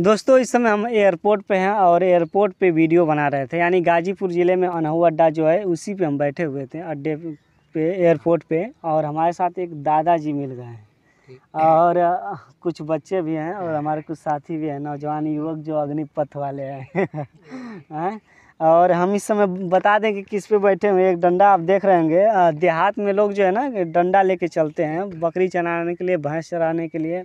दोस्तों इस समय हम एयरपोर्ट पे हैं और एयरपोर्ट पे वीडियो बना रहे थे यानी गाजीपुर ज़िले में अनहू अड्डा जो है उसी पे हम बैठे हुए थे अड्डे पे एयरपोर्ट पे और हमारे साथ एक दादाजी मिल गए हैं और कुछ बच्चे भी हैं और हमारे कुछ साथी भी हैं नौजवान युवक जो अग्निपथ वाले हैं और हम इस समय बता दें कि किस पे बैठे हुए एक डंडा आप देख रहे होंगे देहात में लोग जो है ना डंडा लेके चलते हैं बकरी चराने के लिए भैंस चराने के लिए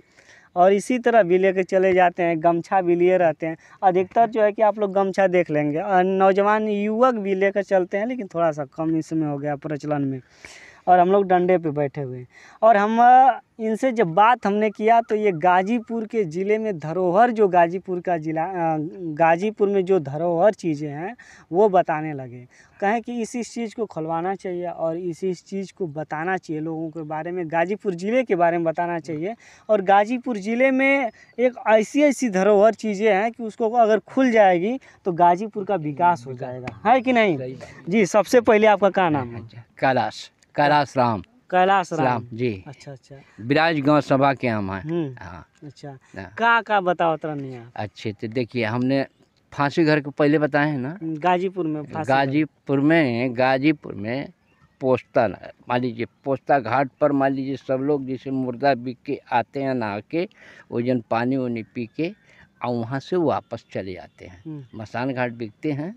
और इसी तरह भी लेके चले जाते हैं गमछा भी लिए रहते हैं अधिकतर जो है कि आप लोग गमछा देख लेंगे और नौजवान युवक भी लेकर चलते हैं लेकिन थोड़ा सा कम इसमें हो गया प्रचलन में और हम लोग डंडे पे बैठे हुए हैं और हम इनसे जब बात हमने किया तो ये गाजीपुर के ज़िले में धरोहर जो गाजीपुर का ज़िला गाजीपुर में जो धरोहर चीज़ें हैं वो बताने लगे कहें कि इस इस चीज़ को खुलवाना चाहिए और इसी इस चीज़ को बताना चाहिए लोगों के बारे में गाजीपुर ज़िले के बारे में बताना चाहिए और गाजीपुर ज़िले में एक ऐसी ऐसी धरोहर चीज़ें हैं कि उसको अगर खुल जाएगी तो गाजीपुर का विकास हो जाएगा है कि नहीं जी सबसे पहले आपका क्या नाम है कैलाश कैलाश राम कैलाश राम, जी अच्छा अच्छा बिराज गांव सभा के हम हैं हम्म, हाँ। अच्छा हाँ। का बताओ तरनिया अच्छे तो देखिए हमने फांसी घर को पहले बताए हैं ना हम्म, गाजीपुर में गाजीपुर में गाजीपुर में पोस्ता मान लीजिए पोस्ता घाट पर मान लीजिए सब लोग जैसे मुर्दा बिक के आते हैं नहा के वो जन पानी वानी पी के और वहाँ से वापस चले जाते हैं हम्म। मसान घाट बिकते हैं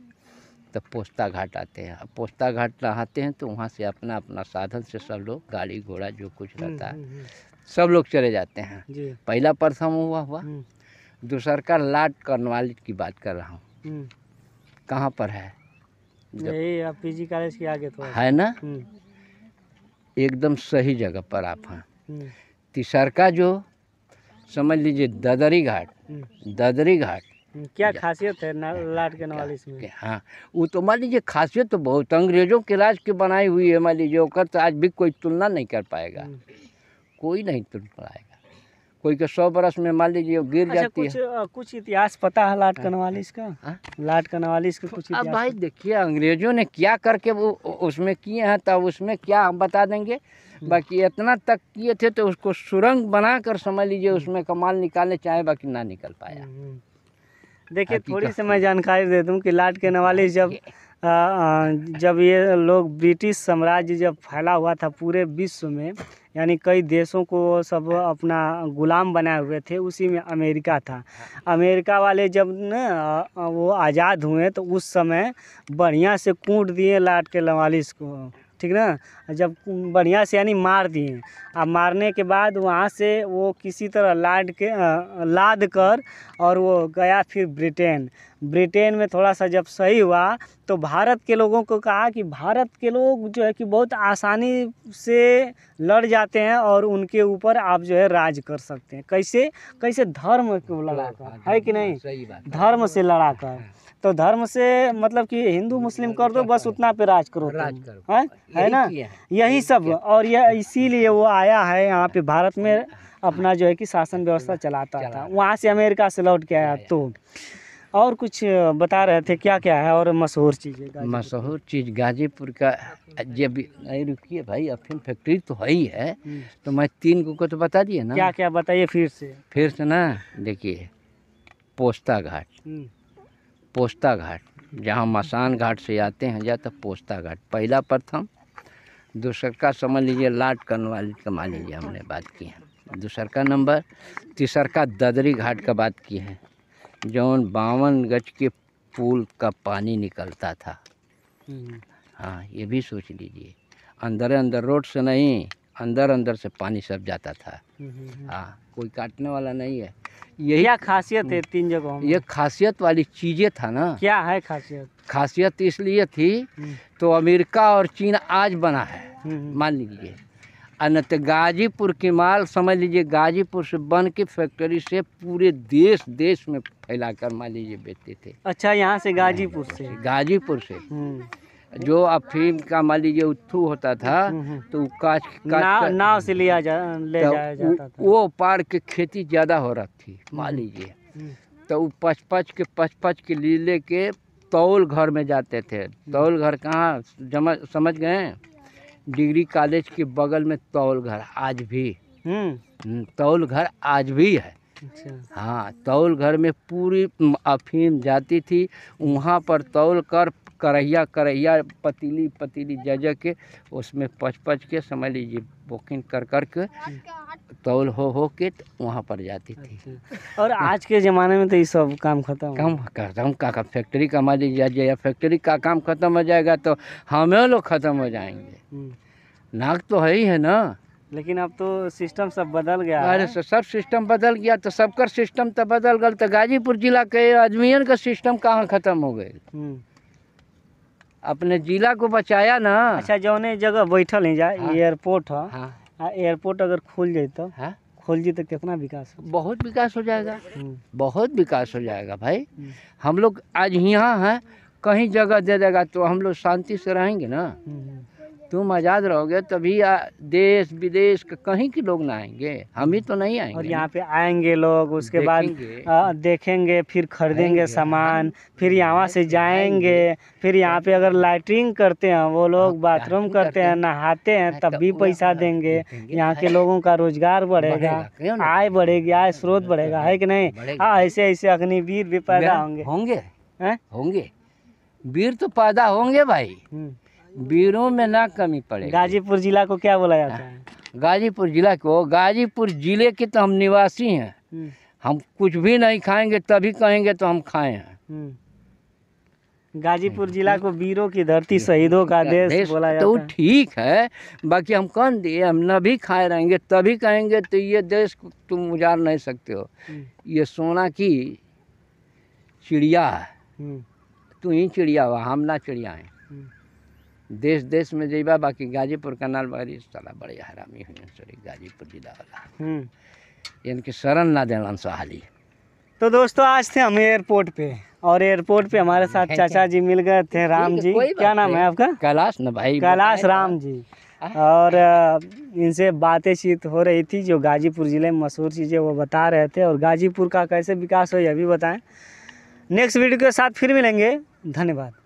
तो पोस्ता घाट आते हैं पोस्ता घाट नहाते हैं तो वहाँ से अपना अपना साधन से सब लोग गाड़ी घोड़ा जो कुछ हम्म, रहता है हम्म, हम्म। सब लोग चले जाते हैं पहला प्रथम हुआ हुआ दूसर का लाट करनवाल की बात कर रहा हूँ कहाँ पर है पीजी कॉलेज के आगे तो है ना एकदम सही जगह पर आप हैं तीसर का जो समझ लीजिए ददरी घाट ददरी घाट क्या खासियत है लाट के नवाली इसमें हाँ वो तो मान लीजिए खासियत तो बहुत अंग्रेजों के राज के बनाई हुई है मान लीजिए ओकर तो आज भी कोई तुलना नहीं कर पाएगा हम्म। कोई नहीं तुल पाएगा कोई के सौ बरस में मान लीजिए गिर अच्छा, जाती कुछ, है कुछ इतिहास पता है लाट कनवालिस हाँ, हाँ। का हाँ? लाट कनवालिस का कुछ अब भाई देखिए अंग्रेजों ने क्या करके वो उसमें किए हैं तब उसमें क्या हम बता देंगे हम्म। बाकी इतना तक किए थे तो उसको सुरंग बनाकर समझ लीजिए हम्म। उसमें कमाल निकाले चाहे बाकी ना निकल पाया देखिए थोड़ी सी मैं जानकारी दे दूं कि लाट के नवाली जब जब ये लोग ब्रिटिश साम्राज्य जब फैला हुआ था पूरे विश्व में यानी कई देशों को सब अपना गुलाम बनाए हुए थे उसी में अमेरिका था अमेरिका वाले जब न वो आज़ाद हुए तो उस समय बढ़िया से कूट दिए लाट के लवालिस को ठीक ना जब बढ़िया से यानी मार दिए अब मारने के बाद वहाँ से वो किसी तरह लाद के लाद कर और वो गया फिर ब्रिटेन ब्रिटेन में थोड़ा सा जब सही हुआ तो भारत के लोगों को कहा कि भारत के लोग जो है कि बहुत आसानी से लड़ जाते हैं और उनके ऊपर आप जो है राज कर सकते हैं कैसे कैसे धर्म को लड़ाकर हाँ, है कि नहीं धर्म से लड़ाकर तो धर्म से मतलब कि हिंदू मुस्लिम कर दो बस उतना पे राज करो राज करो हाँ? है, है ना यही सब और यह इसीलिए वो आया है यहाँ पे भारत में हाँ। अपना जो है कि शासन व्यवस्था चलाता था वहाँ से अमेरिका से लौट के आया तो और कुछ बता रहे थे क्या क्या है और मशहूर चीज़ मशहूर चीज़ गाजीपुर का जब नहीं रुकिए भाई अफीम फैक्ट्री तो है ही है हम्म। तो मैं तीन को, को तो बता दिए ना क्या क्या बताइए फिर से फिर से ना देखिए पोस्ता घाट हम्म। पोस्ता घाट जहाँ मसान घाट से आते हैं या तो पोस्ता घाट पहला प्रथम दूसर का समझ लीजिए लाट कनवाली कमा लीजिए हमने बात की है दूसर का नंबर तीसर का ददरी घाट का बात की है जौन बावन गज के पुल का पानी निकलता था हम्म। हाँ ये भी सोच लीजिए अंदर अंदर रोड से नहीं अंदर अंदर से पानी सब जाता था हम्म, हम्म, हाँ कोई काटने वाला नहीं है यही क्या खासियत है तीन जगहों ये खासियत वाली चीज़ें था ना क्या है खासियत खासियत इसलिए थी तो अमेरिका और चीन आज बना है मान लीजिए तो गाजीपुर की माल समझ लीजिए गाजीपुर से बन के फैक्ट्री से पूरे देश देश में फैला कर मान लीजिए बेचते थे अच्छा यहाँ से गाजीपुर से हाँ, गाजीपुर से हम्म। जो अफीम का मान लीजिए उत्थू होता था हम्म, हम्म, तो काच, काच नाव, नाव से लिया जा ले तो जाया जाता था वो पार के खेती ज़्यादा हो रही थी मान लीजिए तो वो पच पच के पच पच के ले के तौल घर में जाते थे तौल घर कहाँ समझ गए डिग्री कॉलेज के बगल में तौल घर आज भी हम्म। हम्म, तौल घर आज भी है अच्छा। हाँ तौल घर में पूरी अफीम जाती थी वहाँ पर तौल कर करैया करैया पतीली पतीली जज के उसमें पच पच के समझ लीजिए बुकिंग कर कर के तौल हो हो के वहाँ पर जाती थी अच्छा। और आज के ज़माने में तो ये सब काम खत्म कम खत्म का, का फैक्ट्री का मालिक जा जाएगा फैक्ट्री का काम खत्म हो जाएगा तो हमें लोग ख़त्म हो जाएंगे हम्म। नाक तो है ही है ना लेकिन अब तो सिस्टम सब बदल गया अरे तो सब सिस्टम बदल गया तो सबका सिस्टम तो बदल गया तो गाजीपुर जिला के आदमियन का सिस्टम कहाँ ख़त्म हो गए हम्म। अपने जिला को बचाया ना अच्छा जो जगह बैठल है एयरपोर्ट है हाँ।, हाँ।, हाँ। एयरपोर्ट अगर खुल जाए तो हाँ खुल जाए तो कितना विकास बहुत विकास हो जाएगा बहुत विकास हो जाएगा हम्म। भाई हम्म। हम लोग आज यहाँ हैं कहीं जगह दे देगा तो हम लोग शांति से रहेंगे ना हम्म, तुम आज़ाद रहोगे तभी आ, देश विदेश कहीं के लोग ना आएंगे हम ही तो नहीं आएंगे और यहाँ पे आएंगे लोग उसके बाद देखेंगे फिर खरीदेंगे सामान फिर यहाँ से जाएंगे फिर यहाँ पे अगर लाइटिंग करते हैं वो लोग बाथरूम हाँ, करते हैं नहाते हैं हाँ, तब तो भी पैसा देंगे यहाँ के लोगों का रोजगार बढ़ेगा आय बढ़ेगी आय स्रोत बढ़ेगा है कि नहीं हाँ ऐसे ऐसे अग्निवीर भी पैदा होंगे होंगे होंगे वीर तो पैदा होंगे भाई हम्म। वीरों में ना कमी पड़े गाजीपुर जिला को क्या बोला जाता है गाजीपुर जिला को गाजीपुर जिले के तो हम निवासी हैं हम्म। हम कुछ भी नहीं खाएंगे तभी कहेंगे तो हम खाए हैं हम्म। गाजीपुर हम्म। जिला को वीरों की धरती शहीदों का देश, देश बोला तो जाता तो ठीक है बाकी हम कौन दिए हम न भी खाए रहेंगे तभी कहेंगे तो ये देश को तुम उजार नहीं सकते हो ये सोना की चिड़िया है तू ही चिड़िया हुआ हम ना चिड़िया है देश देश में जेबा बाकी गाजीपुर कनाल बगरी साला बड़े हरामी हुई सॉरी गाजीपुर जिला वाला हम्म। इनके शरण ना देना सहाली तो दोस्तों आज थे हम एयरपोर्ट पे और एयरपोर्ट पे हमारे साथ चाचा जी मिल गए थे तो राम जी क्या नाम है आपका कैलाश न भाई कैलाश राम जी और इनसे बातें चीत हो रही थी जो गाजीपुर ज़िले में मशहूर चीज़ें वो बता रहे थे और गाजीपुर का कैसे विकास हो ये भी बताएं नेक्स्ट वीडियो के साथ फिर मिलेंगे धन्यवाद